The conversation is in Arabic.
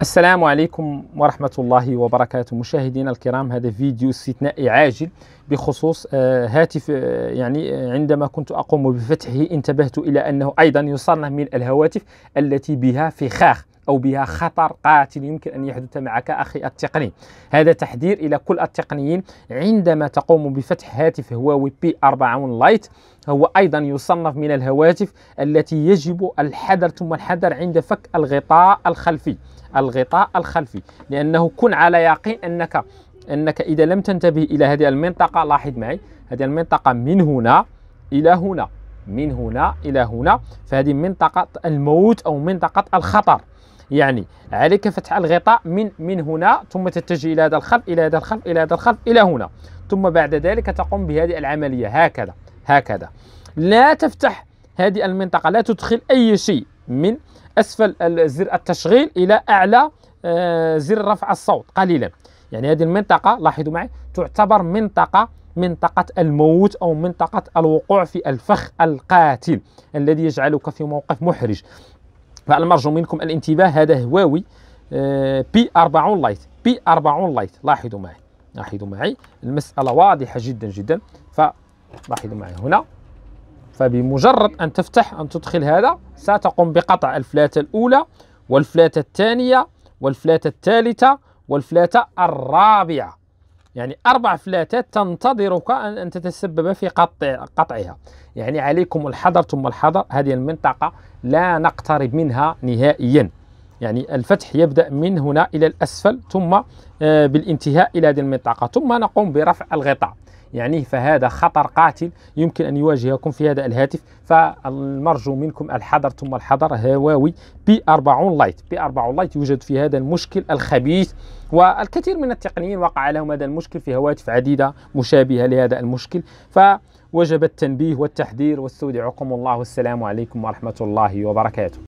السلام عليكم ورحمة الله وبركاته مشاهدينا الكرام هذا فيديو استثنائي عاجل بخصوص آه، هاتف آه، يعني آه، عندما كنت أقوم بفتحه انتبهت إلى أنه أيضا يصنف من الهواتف التي بها فخاخ أو بها خطر قاتل يمكن أن يحدث معك أخي التقني هذا تحذير إلى كل التقنيين عندما تقوم بفتح هاتف هواوي بي 40 لايت هو أيضا يصنف من الهواتف التي يجب الحذر ثم الحذر عند فك الغطاء الخلفي الغطاء الخلفي لأنه كن على يقين أنك أنك إذا لم تنتبه إلى هذه المنطقة لاحظ معي هذه المنطقة من هنا إلى هنا من هنا إلى هنا فهذه منطقة الموت أو منطقة الخطر يعني عليك فتح الغطاء من من هنا ثم تتجه الى هذا الخلف الى هذا الخلف الى هذا الخلف الى هنا ثم بعد ذلك تقوم بهذه العمليه هكذا هكذا لا تفتح هذه المنطقه لا تدخل اي شيء من اسفل زر التشغيل الى اعلى آه، زر رفع الصوت قليلا يعني هذه المنطقه لاحظوا معي تعتبر منطقه منطقة الموت أو منطقة الوقوع في الفخ القاتل الذي يجعلك في موقف محرج فالمرجو منكم الانتباه هذا هواوي بي 40 لايت بي 40 لايت لاحظوا معي لاحظوا معي المسألة واضحة جدا جدا فلاحظوا معي هنا فبمجرد أن تفتح أن تدخل هذا ستقوم بقطع الفلاتة الأولى والفلاتة الثانية والفلاتة الثالثة والفلاتة الرابعة يعني أربع فلاتات تنتظرك أن تتسبب في قطع قطعها يعني عليكم الحذر ثم الحذر هذه المنطقة لا نقترب منها نهائيا يعني الفتح يبدأ من هنا إلى الأسفل ثم آه، بالانتهاء إلى هذه المنطقة ثم نقوم برفع الغطاء يعني فهذا خطر قاتل يمكن أن يواجهكم في هذا الهاتف فالمرجو منكم الحذر ثم الحذر هواوي بي 40 لايت بي 40 لايت يوجد في هذا المشكل الخبيث والكثير من التقنيين وقع لهم هذا المشكل في هواتف عديدة مشابهة لهذا المشكل فوجب التنبيه والتحذير واستودعكم الله والسلام عليكم ورحمة الله وبركاته